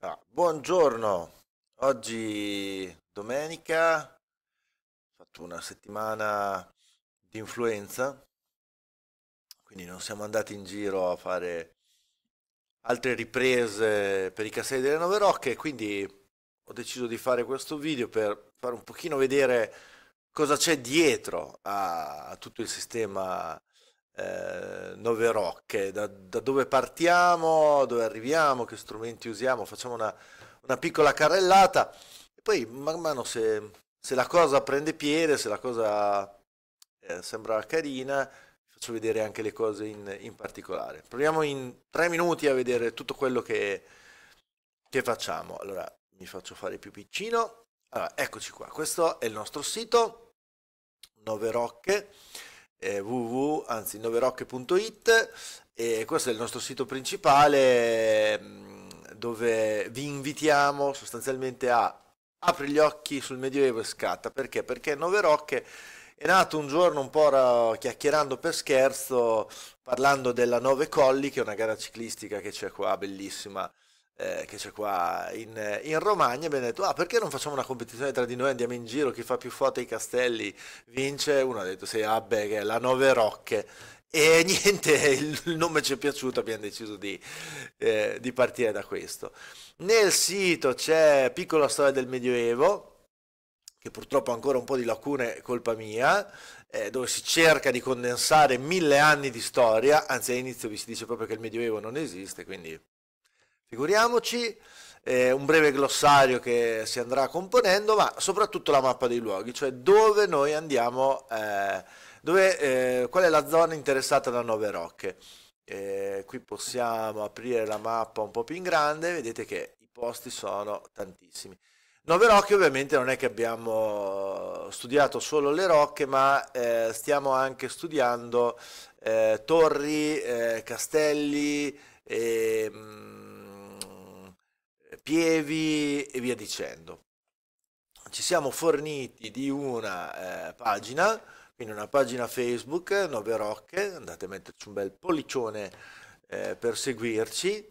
Ah, buongiorno, oggi domenica, ho fatto una settimana di influenza, quindi non siamo andati in giro a fare altre riprese per i cassetti delle Nove Rocche, quindi ho deciso di fare questo video per far un pochino vedere cosa c'è dietro a, a tutto il sistema eh, nove rocche, da, da, dove partiamo, dove arriviamo, che strumenti usiamo, facciamo una, una piccola carrellata e poi man mano se, se, la cosa prende piede, se la cosa eh, sembra carina, faccio vedere anche le cose in, in, particolare. Proviamo in tre minuti a vedere tutto quello che, che facciamo. Allora, mi faccio fare più piccino. Allora, eccoci qua, questo è il nostro sito, nove rocche eh, www, e questo è il nostro sito principale mm, dove vi invitiamo sostanzialmente a apri gli occhi sul Medioevo e scatta perché? Perché Nove Rock è nato un giorno un po' chiacchierando per scherzo parlando della Nove Colli che è una gara ciclistica che c'è qua bellissima eh, che c'è qua in, in Romagna, abbiamo detto, ah perché non facciamo una competizione tra di noi, andiamo in giro, chi fa più foto ai castelli vince, uno ha detto sei sì, Abbe, che è la Nove Rocche, e niente, il nome ci è piaciuto, abbiamo deciso di, eh, di partire da questo. Nel sito c'è Piccola storia del Medioevo, che purtroppo ha ancora un po' di lacune, colpa mia, eh, dove si cerca di condensare mille anni di storia, anzi all'inizio vi si dice proprio che il Medioevo non esiste, quindi figuriamoci, eh, un breve glossario che si andrà componendo, ma soprattutto la mappa dei luoghi, cioè dove noi andiamo, eh, dove, eh, qual è la zona interessata da Nove Rocche. Eh, qui possiamo aprire la mappa un po' più in grande, vedete che i posti sono tantissimi. Nove Rocche ovviamente non è che abbiamo studiato solo le rocche, ma eh, stiamo anche studiando eh, torri, castelli, e, ehm, mh, Pievi e via dicendo. Ci siamo forniti di una eh, pagina, quindi una pagina Facebook, Nove Rocche, andate a metterci un bel pollicione eh, per seguirci.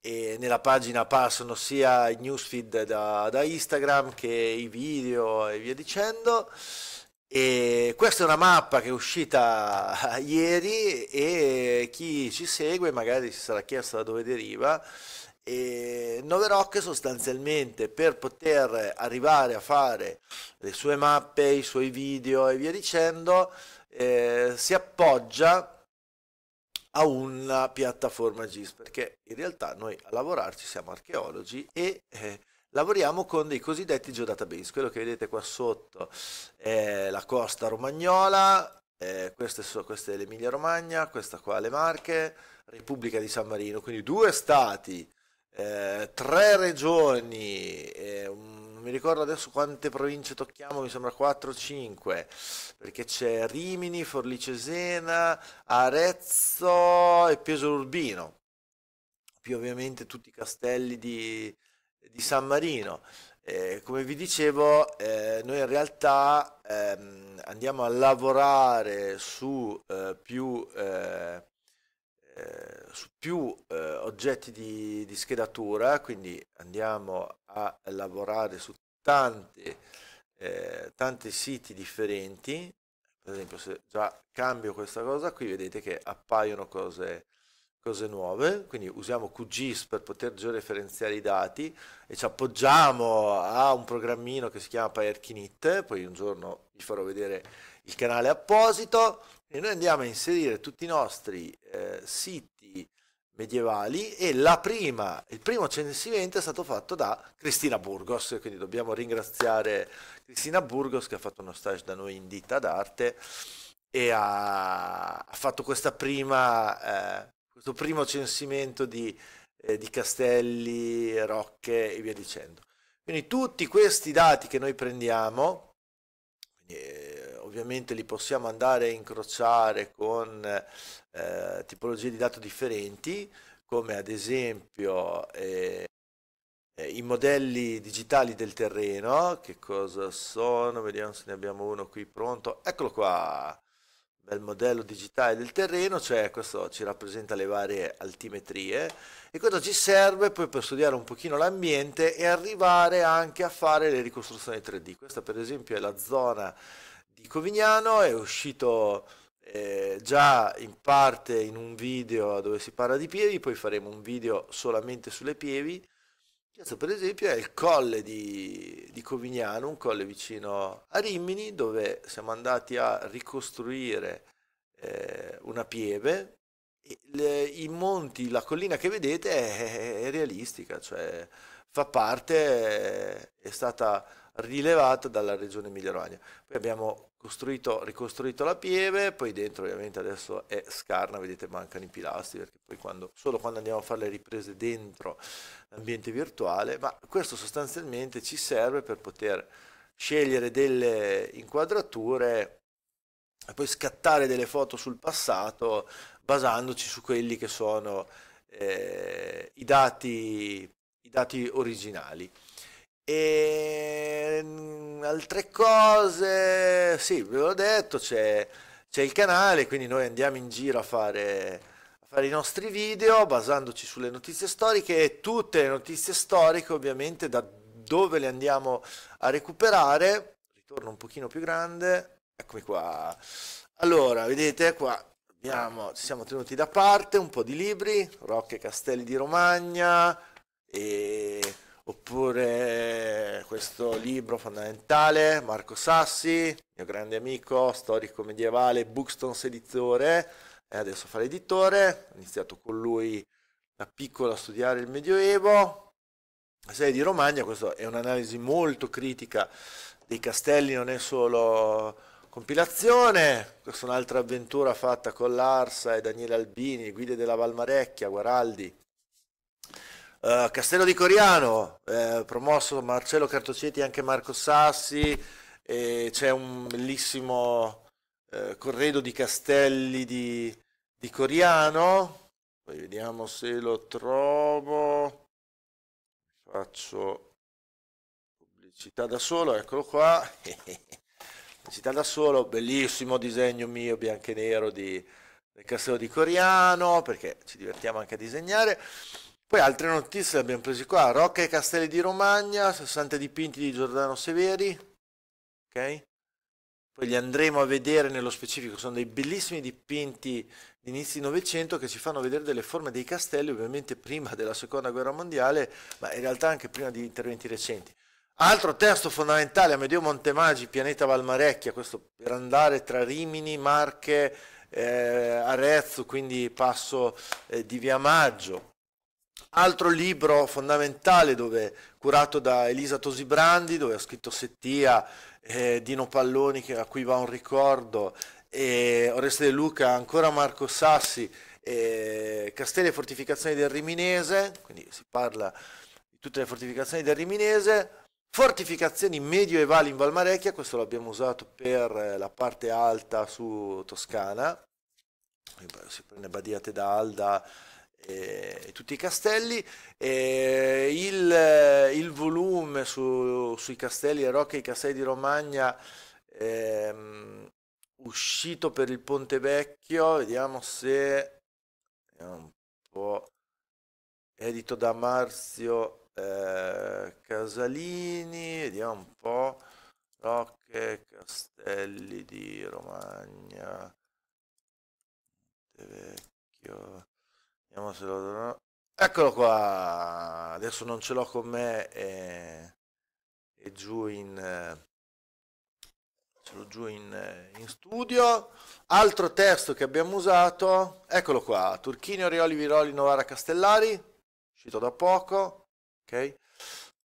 E nella pagina passano sia i newsfeed da, da Instagram che i video e via dicendo. E questa è una mappa che è uscita ieri e chi ci segue magari si sarà chiesto da dove deriva e Noverock sostanzialmente per poter arrivare a fare le sue mappe, i suoi video e via dicendo, eh, si appoggia a una piattaforma GIS perché in realtà noi a lavorarci siamo archeologi e eh, lavoriamo con dei cosiddetti geodatabase. Quello che vedete qua sotto è la costa romagnola, eh, questa è l'Emilia Romagna, questa qua le Marche, Repubblica di San Marino, quindi due stati eh, tre regioni, eh, non mi ricordo adesso quante province tocchiamo, mi sembra 4 o 5, perché c'è Rimini, Forlì Cesena, Arezzo e Pieso Urbino, più ovviamente tutti i castelli di, di San Marino. Eh, come vi dicevo, eh, noi in realtà ehm, andiamo a lavorare su eh, più eh, eh, su più eh, oggetti di, di, schedatura, quindi andiamo a lavorare su tante, eh, tanti siti differenti, per esempio se già cambio questa cosa qui vedete che appaiono cose, cose nuove, quindi usiamo QGIS per poter georeferenziare i dati e ci appoggiamo a un programmino che si chiama PyArkinit, poi un giorno vi farò vedere il canale apposito, e noi andiamo a inserire tutti i nostri eh, siti medievali e prima, il primo censimento è stato fatto da Cristina Burgos, quindi dobbiamo ringraziare Cristina Burgos che ha fatto uno stage da noi in ditta d'arte e ha, ha fatto prima, eh, questo primo censimento di, eh, di castelli, rocche e via dicendo. Quindi tutti questi dati che noi prendiamo, quindi, eh, ovviamente li possiamo andare a incrociare con eh, tipologie di dato differenti, come ad esempio eh, eh, i modelli digitali del terreno, che cosa sono? Vediamo se ne abbiamo uno qui pronto. Eccolo qua, bel modello digitale del terreno, cioè questo ci rappresenta le varie altimetrie e questo ci serve poi per studiare un pochino l'ambiente e arrivare anche a fare le ricostruzioni 3D. Questa per esempio è la zona di Covignano, è uscito eh, già in parte in un video dove si parla di Pievi, poi faremo un video solamente sulle Pievi. Questo per esempio è il colle di, di Covignano, un colle vicino a Rimini, dove siamo andati a ricostruire eh, una pieve. Le, I monti, la collina che vedete è, è, realistica, cioè fa parte, è, è stata rilevata dalla regione Emilia-Romagna. Poi abbiamo ricostruito la pieve, poi dentro ovviamente adesso è scarna, vedete mancano i pilastri, perché poi quando, solo quando andiamo a fare le riprese dentro l'ambiente virtuale, ma questo sostanzialmente ci serve per poter scegliere delle inquadrature e poi scattare delle foto sul passato basandoci su quelli che sono eh, i, dati, i dati originali. E mm, altre cose, sì, ve l'ho detto, c'è, c'è il canale, quindi noi andiamo in giro a fare, a fare i nostri video basandoci sulle notizie storiche e tutte le notizie storiche ovviamente da dove le andiamo a recuperare. Ritorno un pochino più grande, eccomi qua. Allora, vedete qua abbiamo, ci siamo tenuti da parte un po' di libri, Rocche Castelli di Romagna e oppure questo libro fondamentale, Marco Sassi, mio grande amico, storico medievale, Bookstones editore, adesso fa l'editore, ho iniziato con lui da piccolo a studiare il Medioevo, la serie di Romagna, questa è un'analisi molto critica dei castelli, non è solo compilazione, questa è un'altra avventura fatta con l'Arsa e Daniele Albini, guide della Valmarecchia, Guaraldi, eh, Castello di Coriano, eh, promosso Marcello Cartoceti e anche Marco Sassi, e c'è un bellissimo eh, corredo di castelli di, di Coriano. Poi vediamo se lo trovo. Faccio pubblicità da solo, eccolo qua. pubblicità da solo, bellissimo disegno mio bianco e nero di, del Castello di Coriano, perché ci divertiamo anche a disegnare. Poi altre notizie le abbiamo prese qua, Rocca e Castelli di Romagna, 60 dipinti di Giordano Severi, ok? Poi li andremo a vedere nello specifico, sono dei bellissimi dipinti di inizi Novecento che ci fanno vedere delle forme dei castelli, ovviamente prima della Seconda Guerra Mondiale, ma in realtà anche prima di interventi recenti. Altro testo fondamentale, Amedeo Montemaggi, Pianeta Valmarecchia, questo per andare tra Rimini, Marche, eh, Arezzo, quindi passo eh, di Via Maggio, Altro libro fondamentale dove, curato da Elisa Tosibrandi, dove ha scritto Settia, eh, Dino Palloni che, a cui va un ricordo, eh, Oreste De Luca, ancora Marco Sassi, eh, Castelli e fortificazioni del Riminese, quindi si parla di tutte le fortificazioni del Riminese, fortificazioni medioevali in Valmarecchia, questo l'abbiamo usato per la parte alta su Toscana, si prende Badia Tedalda, eh, tutti i castelli. E il, il, volume su, sui castelli e rocche e i castelli di Romagna ehm, uscito per il Ponte Vecchio, vediamo se è un po' edito da Marzio eh, Casalini, vediamo un po' Rocche Castelli di Romagna Ponte Vecchio Vediamo se lo do. Eccolo qua. Adesso non ce l'ho con me. È, e giù in. Eh, ce l'ho giù in, eh, in studio. Altro testo che abbiamo usato. Eccolo qua. Turchini, Orioli, Viroli, Novara, Castellari. Uscito da poco. Ok.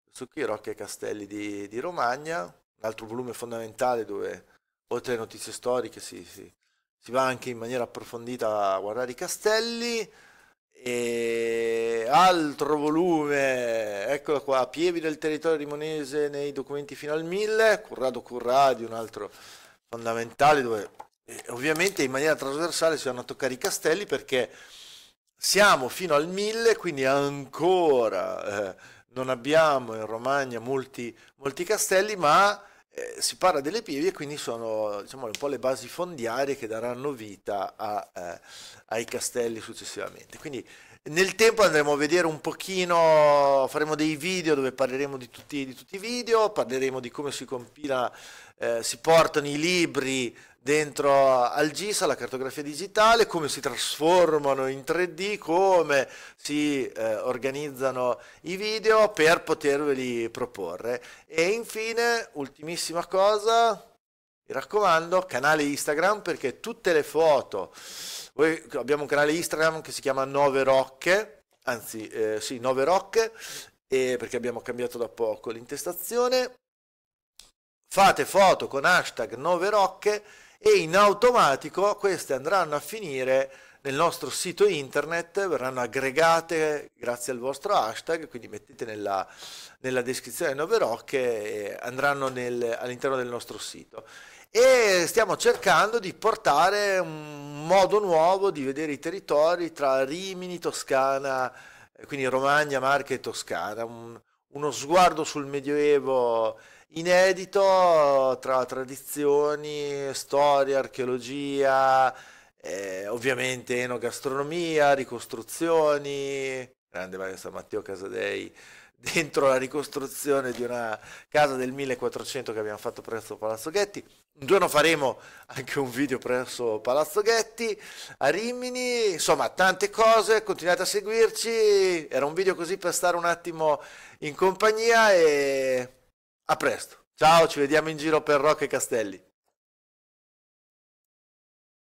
Questo qui, Rocche e Castelli di, di Romagna. Un altro volume fondamentale dove oltre alle notizie storiche si, si, si, va anche in maniera approfondita a guardare i castelli. E altro volume, eccolo qua, Pievi del territorio rimonese nei documenti fino al 1000, Currado Corradi, un altro fondamentale, dove eh, ovviamente in maniera trasversale si vanno a toccare i castelli perché siamo fino al 1000, quindi ancora eh, non abbiamo in Romagna molti, molti castelli, ma eh, si parla delle pievi e quindi sono diciamo, un po' le basi fondiarie che daranno vita a, eh, ai castelli successivamente. Quindi nel tempo andremo a vedere un pochino, faremo dei video dove parleremo di tutti, di tutti i video, parleremo di come si compila, eh, si portano i libri dentro al GIS, la cartografia digitale, come si trasformano in 3D, come si eh, organizzano i video per poterveli proporre. E infine, ultimissima cosa, mi raccomando, canale Instagram perché tutte le foto, abbiamo un canale Instagram che si chiama Nove Rocche, anzi eh, sì, Nove Rocche, perché abbiamo cambiato da poco l'intestazione. Fate foto con hashtag Nove Rocche e in automatico queste andranno a finire nel nostro sito internet, verranno aggregate grazie al vostro hashtag, quindi mettete nella, nella descrizione Nove Rocche e andranno all'interno del nostro sito e stiamo cercando di portare un modo nuovo di vedere i territori tra Rimini, Toscana, eh, quindi Romagna, Marche e Toscana, un, uno sguardo sul Medioevo inedito tra tradizioni, storia, archeologia, eh, ovviamente enogastronomia, ricostruzioni, grande Maestro Matteo Casadei, dentro la ricostruzione di una casa del 1400 che abbiamo fatto presso Palazzo Ghetti. Un giorno faremo anche un video presso Palazzo Ghetti a Rimini, insomma tante cose, continuate a seguirci, era un video così per stare un attimo in compagnia e a presto. Ciao, ci vediamo in giro per Rocca e Castelli.